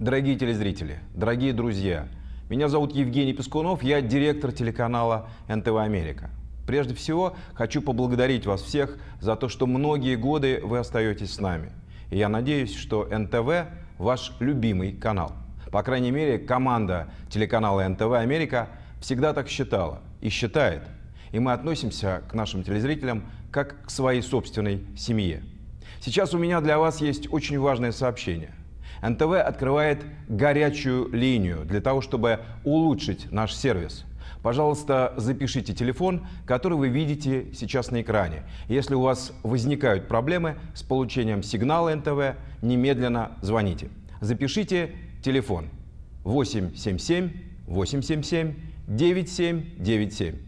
Дорогие телезрители, дорогие друзья, меня зовут Евгений Пескунов, я директор телеканала НТВ Америка. Прежде всего, хочу поблагодарить вас всех за то, что многие годы вы остаетесь с нами. И я надеюсь, что НТВ – ваш любимый канал. По крайней мере, команда телеканала НТВ «Америка» всегда так считала и считает. И мы относимся к нашим телезрителям как к своей собственной семье. Сейчас у меня для вас есть очень важное сообщение. НТВ открывает горячую линию для того, чтобы улучшить наш сервис. Пожалуйста, запишите телефон, который вы видите сейчас на экране. Если у вас возникают проблемы с получением сигнала НТВ, немедленно звоните. Запишите телефон 877 877 9797.